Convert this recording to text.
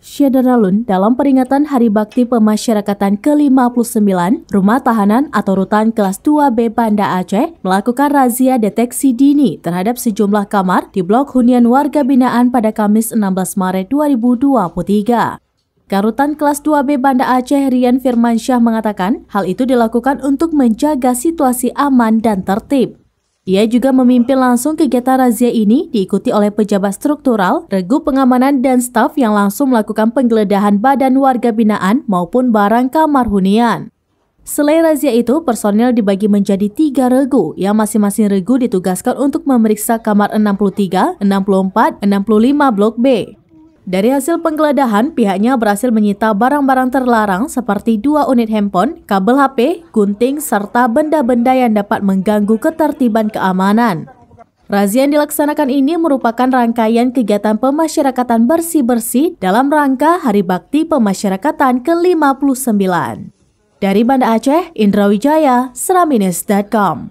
Syedaralun dalam peringatan Hari Bakti Pemasyarakatan ke-59, Rumah Tahanan atau Rutan Kelas 2B Banda Aceh melakukan razia deteksi dini terhadap sejumlah kamar di blok hunian warga binaan pada Kamis 16 Maret 2023. Karutan Kelas 2B Banda Aceh Rian Firmansyah mengatakan hal itu dilakukan untuk menjaga situasi aman dan tertib. Ia juga memimpin langsung kegiatan razia ini diikuti oleh pejabat struktural, regu pengamanan dan staf yang langsung melakukan penggeledahan badan warga binaan maupun barang kamar hunian. Selain razia itu, personel dibagi menjadi tiga regu yang masing-masing regu ditugaskan untuk memeriksa kamar 63, 64, 65 blok B. Dari hasil penggeledahan, pihaknya berhasil menyita barang-barang terlarang seperti dua unit handphone, kabel HP, gunting, serta benda-benda yang dapat mengganggu ketertiban keamanan. Razia yang dilaksanakan ini merupakan rangkaian kegiatan pemasyarakatan bersih-bersih dalam rangka Hari Bakti Pemasyarakatan ke-59. Dari Banda Aceh, Indra Wijaya, seramines.com.